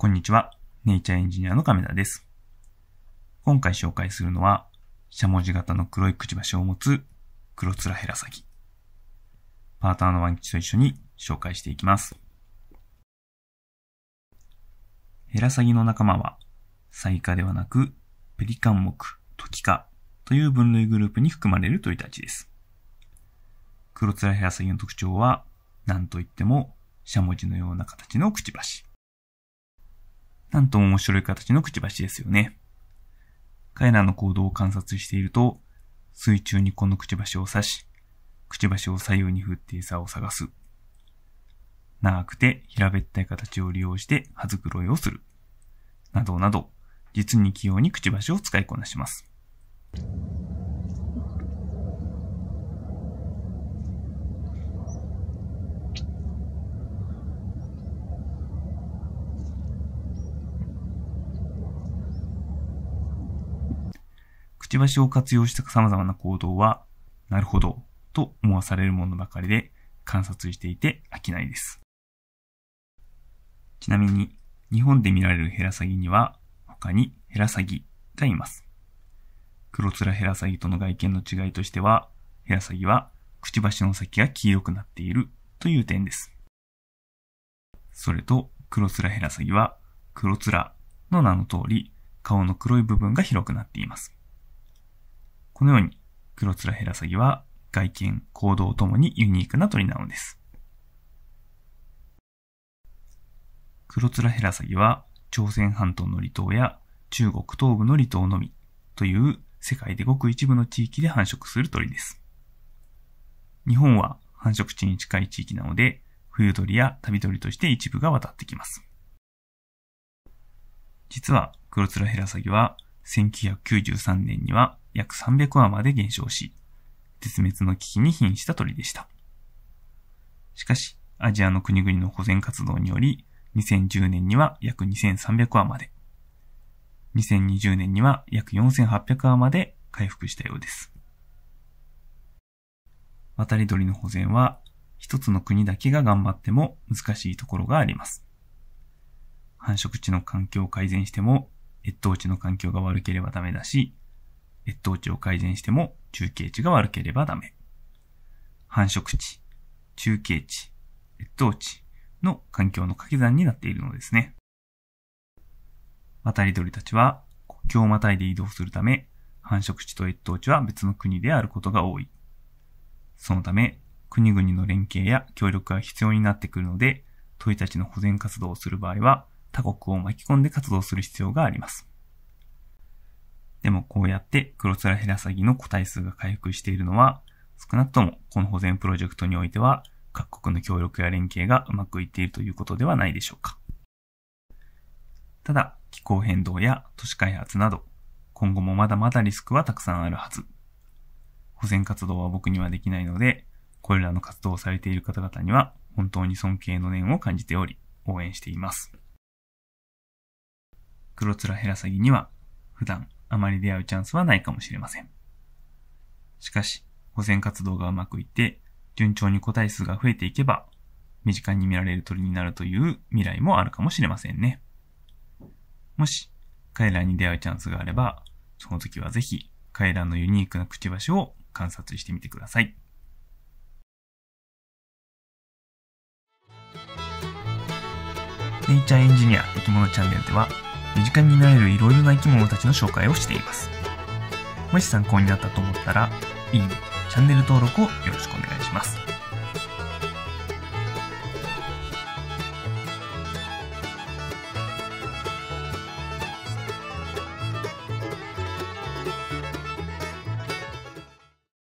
こんにちは。ネイチャーエンジニアの亀田です。今回紹介するのは、しゃもじ型の黒いくちばしを持つ黒ツラヘラサギ。パーターのワンキチと一緒に紹介していきます。ヘラサギの仲間は、サイカではなく、ペリカン目、トキカという分類グループに含まれる鳥たちです。黒ツラヘラサギの特徴は、なんといっても、しゃもじのような形のくちばし。なんとも面白い形のくちばしですよね。彼らの行動を観察していると、水中にこのくちばしを刺し、くちばしを左右に振って餌を探す。長くて平べったい形を利用して歯づくろいをする。などなど、実に器用にくちばしを使いこなします。くちばしを活用した様々な行動は、なるほど、と思わされるものばかりで観察していて飽きないです。ちなみに、日本で見られるヘラサギには、他にヘラサギがいます。黒ラヘラサギとの外見の違いとしては、ヘラサギはくちばしの先が黄色くなっているという点です。それと、黒ラヘラサギは、黒ラの名の通り、顔の黒い部分が広くなっています。このように、クロツラヘラサギは外見、行動ともにユニークな鳥なのです。クロツラヘラサギは朝鮮半島の離島や中国東部の離島のみという世界でごく一部の地域で繁殖する鳥です。日本は繁殖地に近い地域なので、冬鳥や旅鳥として一部が渡ってきます。実は、クロツラヘラサギは1993年には約300羽まで減少し、絶滅の危機に瀕した鳥でした。しかし、アジアの国々の保全活動により、2010年には約2300羽まで、2020年には約4800羽まで回復したようです。渡り鳥の保全は、一つの国だけが頑張っても難しいところがあります。繁殖地の環境を改善しても、越冬地の環境が悪ければダメだし、越冬地を改善しても中継地が悪ければダメ。繁殖地、中継地、越冬地の環境の掛け算になっているのですね。渡り鳥たちは国境をまたいで移動するため、繁殖地と越冬地は別の国であることが多い。そのため、国々の連携や協力が必要になってくるので、鳥たちの保全活動をする場合は、他国を巻き込んで活動する必要があります。でもこうやって黒面ヘラサギの個体数が回復しているのは、少なくともこの保全プロジェクトにおいては、各国の協力や連携がうまくいっているということではないでしょうか。ただ、気候変動や都市開発など、今後もまだまだリスクはたくさんあるはず。保全活動は僕にはできないので、これらの活動をされている方々には本当に尊敬の念を感じており、応援しています。黒面ヘラサギには普段あまり出会うチャンスはないかもしれません。しかし、保全活動がうまくいって、順調に個体数が増えていけば、身近に見られる鳥になるという未来もあるかもしれませんね。もし、彼らに出会うチャンスがあれば、その時はぜひ、彼らのユニークなくちばしを観察してみてください。ネイチャーエンジニア生き物チャンネルでは、身近になれるいろいろな生き物たちの紹介をしています。もし参考になったと思ったら、いいね、チャンネル登録をよろしくお願いします。